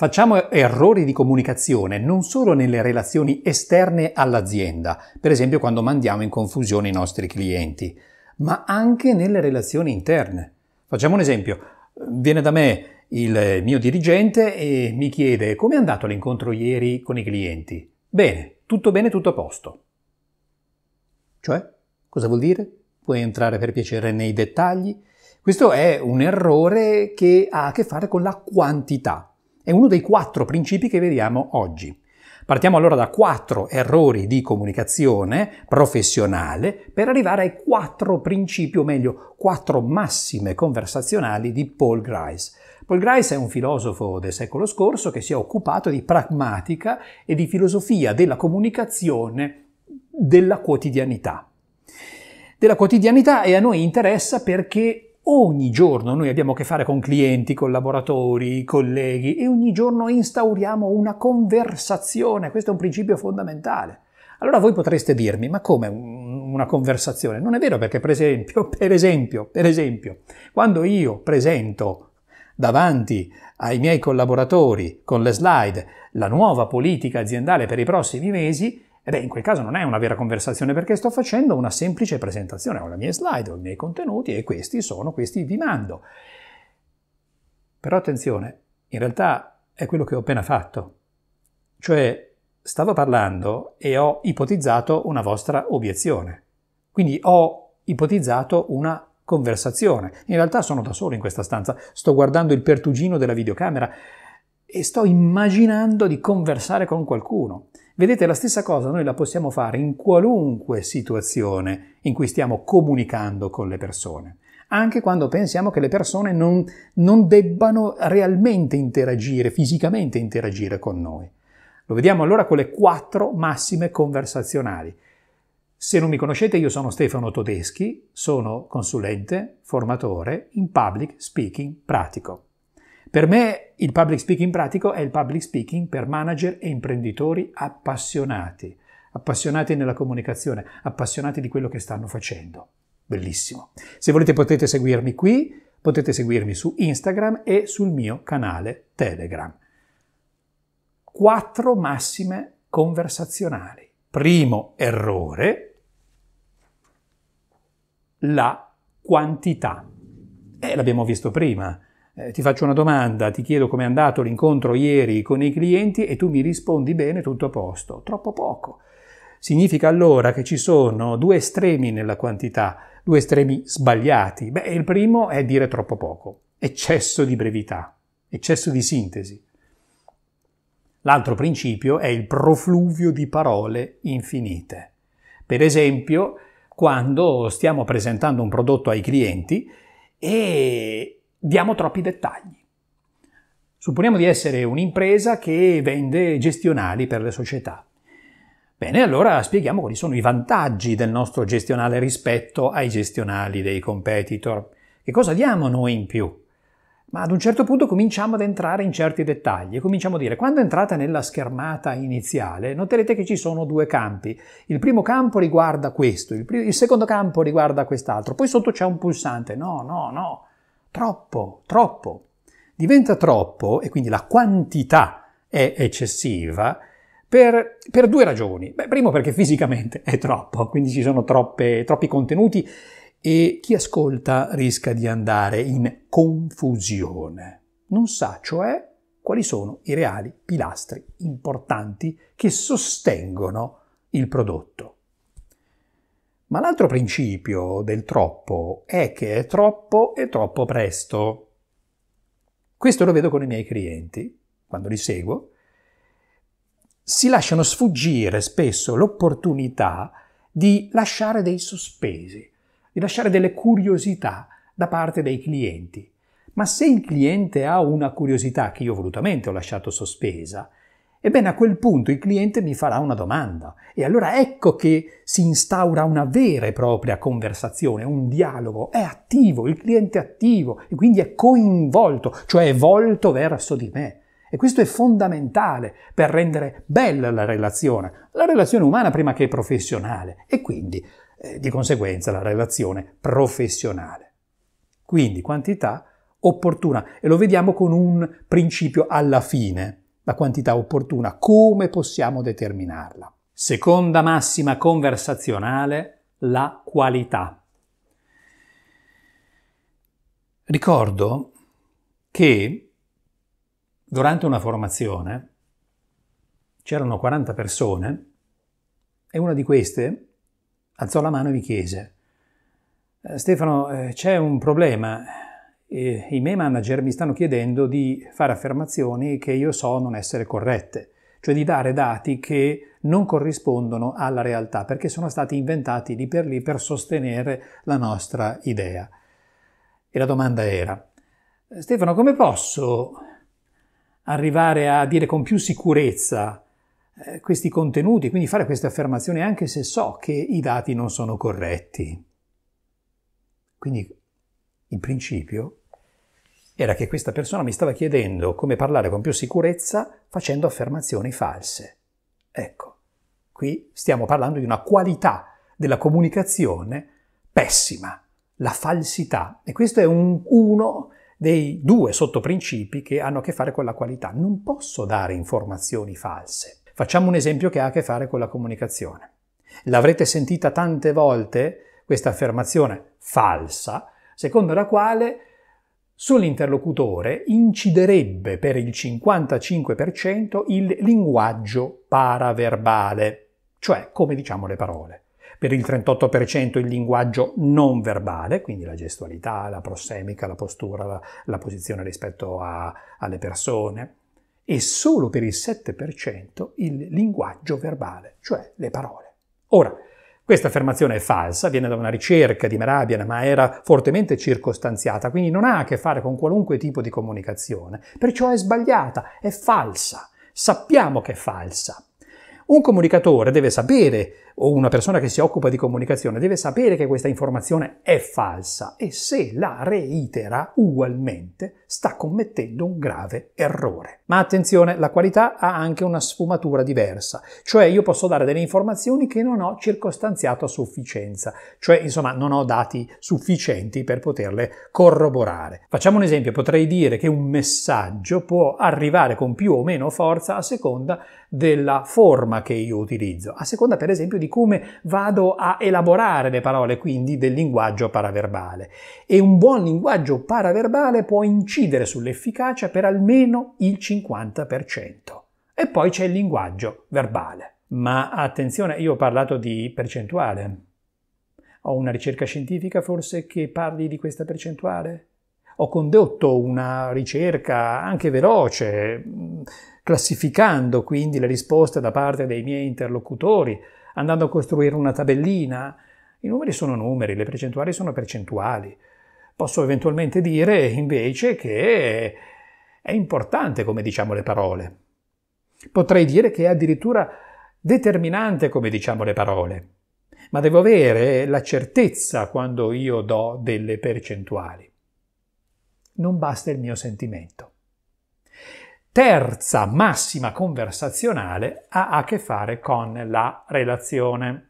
Facciamo errori di comunicazione non solo nelle relazioni esterne all'azienda, per esempio quando mandiamo in confusione i nostri clienti, ma anche nelle relazioni interne. Facciamo un esempio. Viene da me il mio dirigente e mi chiede come è andato l'incontro ieri con i clienti. Bene, tutto bene, tutto a posto. Cioè, cosa vuol dire? Puoi entrare per piacere nei dettagli? Questo è un errore che ha a che fare con la quantità. È uno dei quattro principi che vediamo oggi. Partiamo allora da quattro errori di comunicazione professionale per arrivare ai quattro principi, o meglio, quattro massime conversazionali di Paul Grice. Paul Grice è un filosofo del secolo scorso che si è occupato di pragmatica e di filosofia della comunicazione della quotidianità. Della quotidianità e a noi interessa perché Ogni giorno noi abbiamo a che fare con clienti, collaboratori, colleghi e ogni giorno instauriamo una conversazione, questo è un principio fondamentale. Allora voi potreste dirmi, ma come una conversazione? Non è vero perché per esempio, per esempio, per esempio, quando io presento davanti ai miei collaboratori con le slide la nuova politica aziendale per i prossimi mesi, e beh, in quel caso non è una vera conversazione perché sto facendo una semplice presentazione, ho le mie slide, ho i miei contenuti e questi sono, questi vi mando. Però attenzione, in realtà è quello che ho appena fatto. Cioè, stavo parlando e ho ipotizzato una vostra obiezione. Quindi ho ipotizzato una conversazione. In realtà sono da solo in questa stanza, sto guardando il pertugino della videocamera e sto immaginando di conversare con qualcuno. Vedete, la stessa cosa noi la possiamo fare in qualunque situazione in cui stiamo comunicando con le persone, anche quando pensiamo che le persone non, non debbano realmente interagire, fisicamente interagire con noi. Lo vediamo allora con le quattro massime conversazionali. Se non mi conoscete, io sono Stefano Todeschi, sono consulente, formatore in public speaking pratico. Per me il public speaking pratico è il public speaking per manager e imprenditori appassionati, appassionati nella comunicazione, appassionati di quello che stanno facendo. Bellissimo. Se volete potete seguirmi qui, potete seguirmi su Instagram e sul mio canale Telegram. Quattro massime conversazionali. Primo errore, la quantità. eh, l'abbiamo visto prima eh, ti faccio una domanda, ti chiedo com'è andato l'incontro ieri con i clienti e tu mi rispondi bene, tutto a posto. Troppo poco. Significa allora che ci sono due estremi nella quantità, due estremi sbagliati. Beh, il primo è dire troppo poco, eccesso di brevità, eccesso di sintesi. L'altro principio è il profluvio di parole infinite. Per esempio, quando stiamo presentando un prodotto ai clienti e diamo troppi dettagli. Supponiamo di essere un'impresa che vende gestionali per le società. Bene, allora spieghiamo quali sono i vantaggi del nostro gestionale rispetto ai gestionali dei competitor. Che cosa diamo noi in più? Ma ad un certo punto cominciamo ad entrare in certi dettagli e cominciamo a dire, quando entrate nella schermata iniziale, noterete che ci sono due campi. Il primo campo riguarda questo, il, primo, il secondo campo riguarda quest'altro, poi sotto c'è un pulsante. No, no, no. Troppo, troppo. Diventa troppo, e quindi la quantità è eccessiva, per, per, due ragioni. Beh, primo perché fisicamente è troppo, quindi ci sono troppe, troppi contenuti e chi ascolta rischia di andare in confusione. Non sa, cioè, quali sono i reali pilastri importanti che sostengono il prodotto. Ma l'altro principio del troppo è che è troppo e troppo presto. Questo lo vedo con i miei clienti, quando li seguo, si lasciano sfuggire spesso l'opportunità di lasciare dei sospesi, di lasciare delle curiosità da parte dei clienti. Ma se il cliente ha una curiosità che io volutamente ho lasciato sospesa, Ebbene, a quel punto il cliente mi farà una domanda e allora ecco che si instaura una vera e propria conversazione, un dialogo, è attivo, il cliente è attivo e quindi è coinvolto, cioè è volto verso di me. E questo è fondamentale per rendere bella la relazione, la relazione umana prima che professionale e quindi eh, di conseguenza la relazione professionale. Quindi quantità opportuna e lo vediamo con un principio alla fine la quantità opportuna, come possiamo determinarla? Seconda massima conversazionale, la qualità. Ricordo che durante una formazione c'erano 40 persone e una di queste alzò la mano e mi chiese eh, Stefano, eh, c'è un problema, eh, i miei manager mi stanno chiedendo di fare affermazioni che io so non essere corrette, cioè di dare dati che non corrispondono alla realtà perché sono stati inventati lì per lì per sostenere la nostra idea. E la domanda era, Stefano, come posso arrivare a dire con più sicurezza eh, questi contenuti, quindi fare queste affermazioni anche se so che i dati non sono corretti? Quindi, in principio, era che questa persona mi stava chiedendo come parlare con più sicurezza facendo affermazioni false. Ecco, qui stiamo parlando di una qualità della comunicazione pessima, la falsità. E questo è un, uno dei due sottoprincipi che hanno a che fare con la qualità. Non posso dare informazioni false. Facciamo un esempio che ha a che fare con la comunicazione. L'avrete sentita tante volte questa affermazione falsa, secondo la quale sull'interlocutore inciderebbe per il 55% il linguaggio paraverbale, cioè come diciamo le parole. Per il 38% il linguaggio non verbale, quindi la gestualità, la prossemica, la postura, la, la posizione rispetto a, alle persone, e solo per il 7% il linguaggio verbale, cioè le parole. Ora, questa affermazione è falsa, viene da una ricerca di Merabian, ma era fortemente circostanziata, quindi non ha a che fare con qualunque tipo di comunicazione, perciò è sbagliata, è falsa. Sappiamo che è falsa. Un comunicatore deve sapere o una persona che si occupa di comunicazione deve sapere che questa informazione è falsa e se la reitera ugualmente sta commettendo un grave errore. Ma attenzione, la qualità ha anche una sfumatura diversa, cioè io posso dare delle informazioni che non ho circostanziato a sufficienza, cioè insomma non ho dati sufficienti per poterle corroborare. Facciamo un esempio, potrei dire che un messaggio può arrivare con più o meno forza a seconda della forma che io utilizzo, a seconda per esempio di di come vado a elaborare le parole, quindi del linguaggio paraverbale. E un buon linguaggio paraverbale può incidere sull'efficacia per almeno il 50%. E poi c'è il linguaggio verbale. Ma attenzione, io ho parlato di percentuale. Ho una ricerca scientifica forse che parli di questa percentuale? Ho condotto una ricerca anche veloce, classificando quindi le risposte da parte dei miei interlocutori andando a costruire una tabellina. I numeri sono numeri, le percentuali sono percentuali. Posso eventualmente dire invece che è importante come diciamo le parole. Potrei dire che è addirittura determinante come diciamo le parole, ma devo avere la certezza quando io do delle percentuali. Non basta il mio sentimento terza massima conversazionale ha a che fare con la relazione.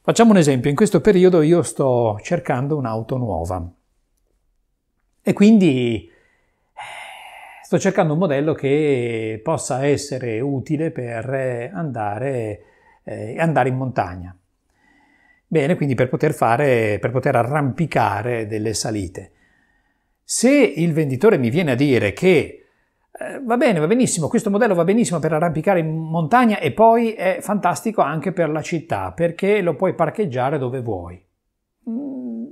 Facciamo un esempio, in questo periodo io sto cercando un'auto nuova e quindi eh, sto cercando un modello che possa essere utile per eh, andare, eh, andare in montagna. Bene, quindi per poter, fare, per poter arrampicare delle salite. Se il venditore mi viene a dire che eh, va bene, va benissimo, questo modello va benissimo per arrampicare in montagna e poi è fantastico anche per la città perché lo puoi parcheggiare dove vuoi. Mm,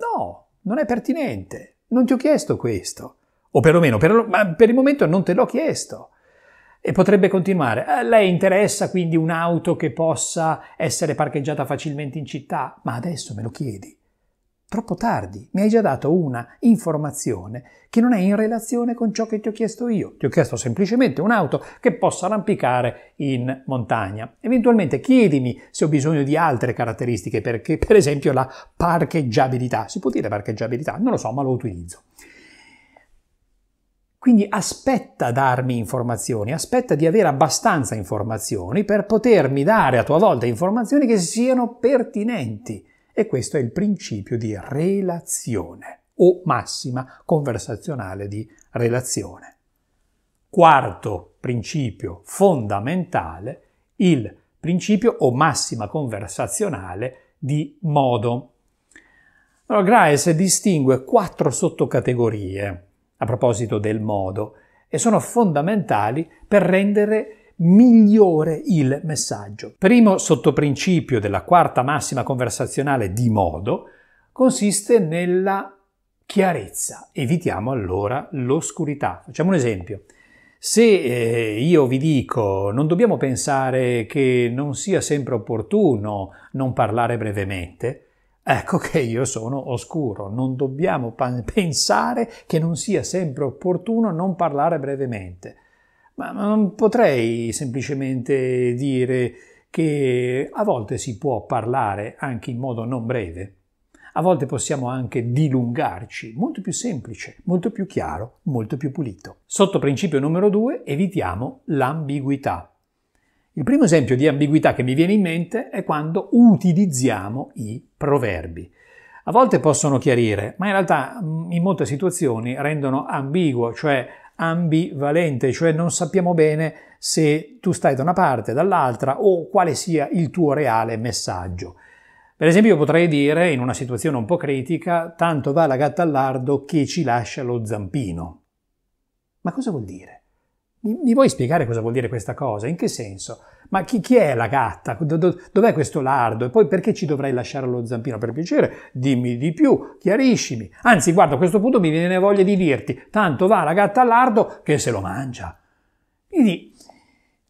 no, non è pertinente, non ti ho chiesto questo, o perlomeno per, per il momento non te l'ho chiesto. E potrebbe continuare. A eh, lei interessa quindi un'auto che possa essere parcheggiata facilmente in città? Ma adesso me lo chiedi. Troppo tardi, mi hai già dato una informazione che non è in relazione con ciò che ti ho chiesto io. Ti ho chiesto semplicemente un'auto che possa arrampicare in montagna. Eventualmente chiedimi se ho bisogno di altre caratteristiche, perché per esempio la parcheggiabilità. Si può dire parcheggiabilità? Non lo so, ma lo utilizzo. Quindi aspetta a darmi informazioni, aspetta di avere abbastanza informazioni per potermi dare a tua volta informazioni che siano pertinenti e questo è il principio di relazione o massima conversazionale di relazione. Quarto principio fondamentale, il principio o massima conversazionale di modo. Allora, Graes distingue quattro sottocategorie a proposito del modo e sono fondamentali per rendere migliore il messaggio. Primo sottoprincipio della quarta massima conversazionale di modo consiste nella chiarezza. Evitiamo allora l'oscurità. Facciamo un esempio. Se eh, io vi dico non dobbiamo pensare che non sia sempre opportuno non parlare brevemente, Ecco che io sono oscuro, non dobbiamo pan- pensare che non sia sempre opportuno non parlare brevemente ma non potrei semplicemente dire che a volte si può parlare anche in modo non breve. A volte possiamo anche dilungarci, molto più semplice, molto più chiaro, molto più pulito. Sotto principio numero due, evitiamo l'ambiguità. Il primo esempio di ambiguità che mi viene in mente è quando utilizziamo i proverbi. A volte possono chiarire, ma in realtà mm, in molte situazioni rendono ambiguo, cioè ambivalente, cioè non sappiamo bene se tu stai da una parte, dall'altra o quale sia il tuo reale messaggio. Per esempio io potrei dire, in una situazione un po' critica, tanto va la gatta al lardo che ci lascia lo zampino. Ma cosa vuol dire? Mi, mi, vuoi spiegare cosa vuol dire questa cosa? In che senso? Ma chi, chi è la gatta? Do, do, dov'è questo lardo? E poi perché ci dovrei lasciare lo zampino? Per piacere, dimmi di più, chiariscimi. Anzi, guarda, a questo punto mi viene voglia di dirti, tanto va la gatta al lardo che se lo mangia. Quindi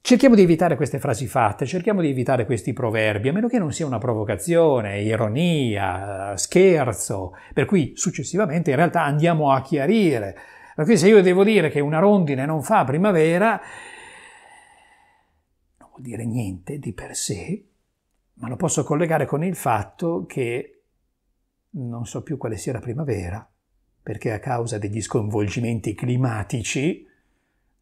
cerchiamo di evitare queste frasi fatte, cerchiamo di evitare questi proverbi, a meno che non sia una provocazione, ironia, scherzo, per cui successivamente in realtà andiamo a chiarire ma qui se io devo dire che una rondine non fa primavera, non vuol dire niente di per sé, ma lo posso collegare con il fatto che non so più quale sia la primavera, perché a causa degli sconvolgimenti climatici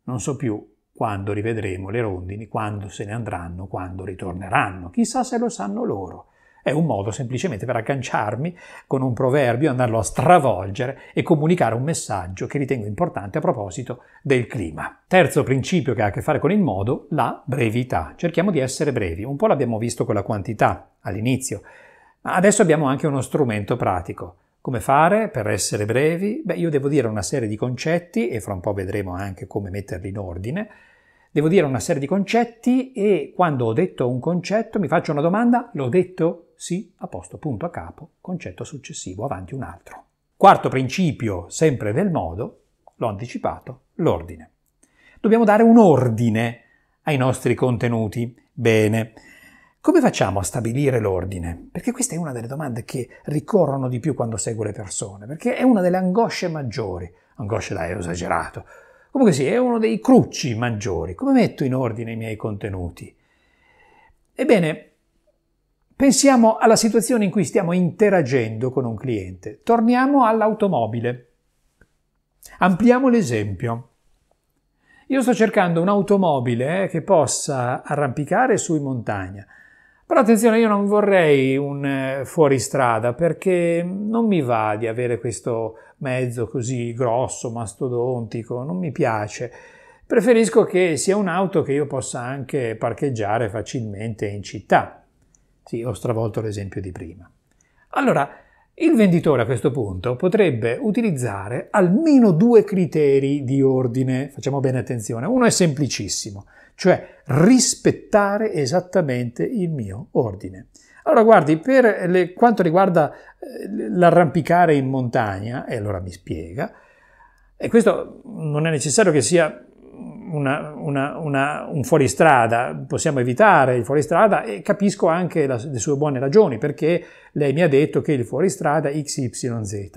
non so più quando rivedremo le rondini, quando se ne andranno, quando ritorneranno. Chissà se lo sanno loro. È un modo semplicemente per agganciarmi con un proverbio, andarlo a stravolgere e comunicare un messaggio che ritengo importante a proposito del clima. Terzo principio che ha a che fare con il modo, la brevità. Cerchiamo di essere brevi. Un po' l'abbiamo visto con la quantità all'inizio, ma adesso abbiamo anche uno strumento pratico. Come fare per essere brevi? Beh, io devo dire una serie di concetti e fra un po' vedremo anche come metterli in ordine Devo dire una serie di concetti e quando ho detto un concetto mi faccio una domanda, l'ho detto? Sì, a posto, punto a capo, concetto successivo, avanti un altro. Quarto principio, sempre del modo, l'ho anticipato, l'ordine. Dobbiamo dare un ordine ai nostri contenuti. Bene, come facciamo a stabilire l'ordine? Perché questa è una delle domande che ricorrono di più quando seguo le persone, perché è una delle angosce maggiori. Angosce, dai, è esagerato. Comunque sì, è uno dei crucci maggiori. Come metto in ordine i miei contenuti? Ebbene, pensiamo alla situazione in cui stiamo interagendo con un cliente. Torniamo all'automobile. Ampliamo l'esempio. Io sto cercando un'automobile eh, che possa arrampicare su in montagna. Però attenzione, io non vorrei un eh, fuoristrada perché non mi va di avere questo mezzo così grosso, mastodontico, non mi piace. Preferisco che sia un'auto che io possa anche parcheggiare facilmente in città. Sì, ho stravolto l'esempio di prima. Allora, il venditore a questo punto potrebbe utilizzare almeno due criteri di ordine, facciamo bene attenzione, uno è semplicissimo, cioè rispettare esattamente il mio ordine. Allora guardi, per le, quanto riguarda eh, l'arrampicare in montagna, e allora mi spiega, e questo non è necessario che sia una, una, una, un fuoristrada, possiamo evitare il fuoristrada e capisco anche la, le sue buone ragioni perché lei mi ha detto che il fuoristrada XYZ.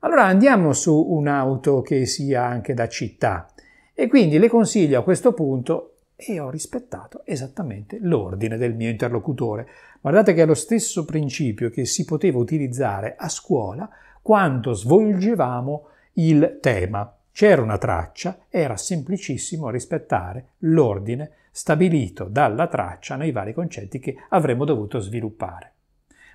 Allora andiamo su un'auto che sia anche da città e quindi le consiglio a questo punto e ho rispettato esattamente l'ordine del mio interlocutore. Guardate che è lo stesso principio che si poteva utilizzare a scuola quando svolgevamo il tema. C'era una traccia, era semplicissimo rispettare l'ordine stabilito dalla traccia nei vari concetti che avremmo dovuto sviluppare.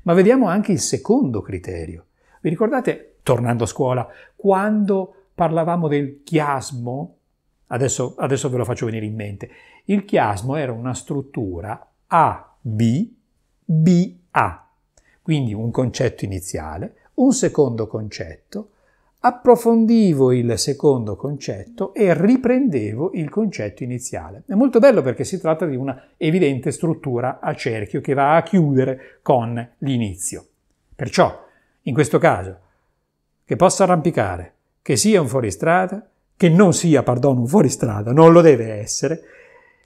Ma vediamo anche il secondo criterio. Vi ricordate, tornando a scuola, quando parlavamo del chiasmo? Adesso, adesso ve lo faccio venire in mente. Il chiasmo era una struttura A-B, B-A, quindi un concetto iniziale, un secondo concetto, approfondivo il secondo concetto e riprendevo il concetto iniziale. È molto bello perché si tratta di una evidente struttura a cerchio che va a chiudere con l'inizio. Perciò, in questo caso, che possa arrampicare, che sia un fuoristrada, che non sia, perdono, un fuoristrada, non lo deve essere,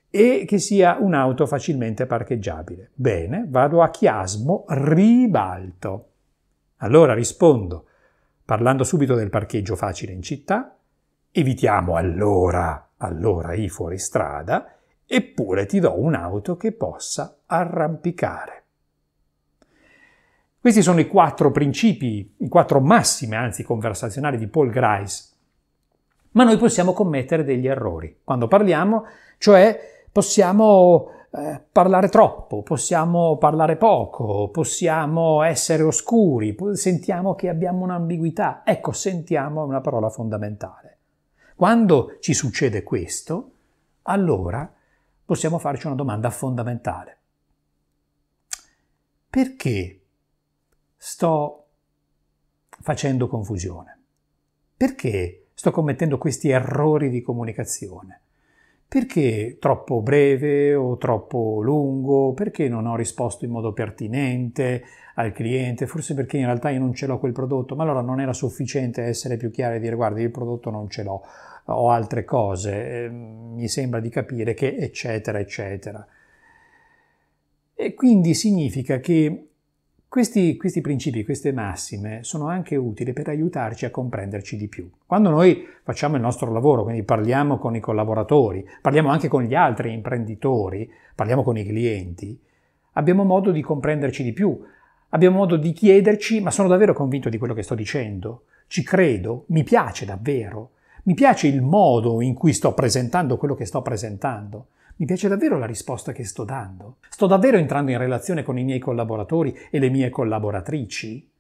e che sia un'auto facilmente parcheggiabile. Bene, vado a chiasmo ribalto. Allora rispondo Parlando subito del parcheggio facile in città, evitiamo allora, allora i fuoristrada, eppure ti do un'auto che possa arrampicare. Questi sono i quattro principi, i quattro massime, anzi, conversazionali di Paul Grice. Ma noi possiamo commettere degli errori quando parliamo, cioè possiamo eh, parlare troppo, possiamo parlare poco, possiamo essere oscuri, sentiamo che abbiamo un'ambiguità. Ecco, sentiamo è una parola fondamentale. Quando ci succede questo, allora possiamo farci una domanda fondamentale. Perché sto facendo confusione? Perché sto commettendo questi errori di comunicazione? Perché troppo breve o troppo lungo? Perché non ho risposto in modo pertinente al cliente? Forse perché in realtà io non ce l'ho quel prodotto, ma allora non era sufficiente essere più chiari e dire guardi il prodotto non ce l'ho, ho altre cose, ehm, mi sembra di capire che eccetera eccetera. E quindi significa che questi, questi, principi, queste massime sono anche utili per aiutarci a comprenderci di più. Quando noi facciamo il nostro lavoro, quindi parliamo con i collaboratori, parliamo anche con gli altri imprenditori, parliamo con i clienti, abbiamo modo di comprenderci di più, abbiamo modo di chiederci, ma sono davvero convinto di quello che sto dicendo? Ci credo? Mi piace davvero? Mi piace il modo in cui sto presentando quello che sto presentando? Mi piace davvero la risposta che sto dando? Sto davvero entrando in relazione con i miei collaboratori e le mie collaboratrici?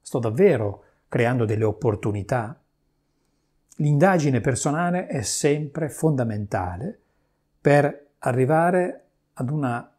Sto davvero creando delle opportunità? L'indagine personale è sempre fondamentale per arrivare ad una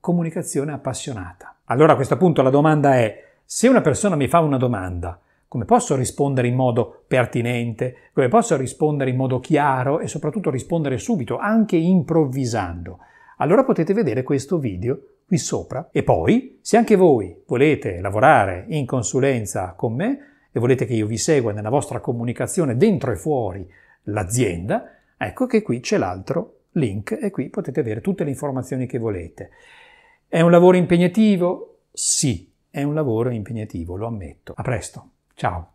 comunicazione appassionata. Allora a questo punto la domanda è, se una persona mi fa una domanda come posso rispondere in modo pertinente, come posso rispondere in modo chiaro e soprattutto rispondere subito, anche improvvisando. Allora potete vedere questo video qui sopra. E poi, se anche voi volete lavorare in consulenza con me e volete che io vi segua nella vostra comunicazione dentro e fuori l'azienda, ecco che qui c'è l'altro link e qui potete avere tutte le informazioni che volete. È un lavoro impegnativo? Sì, è un lavoro impegnativo, lo ammetto. A presto! Tchau.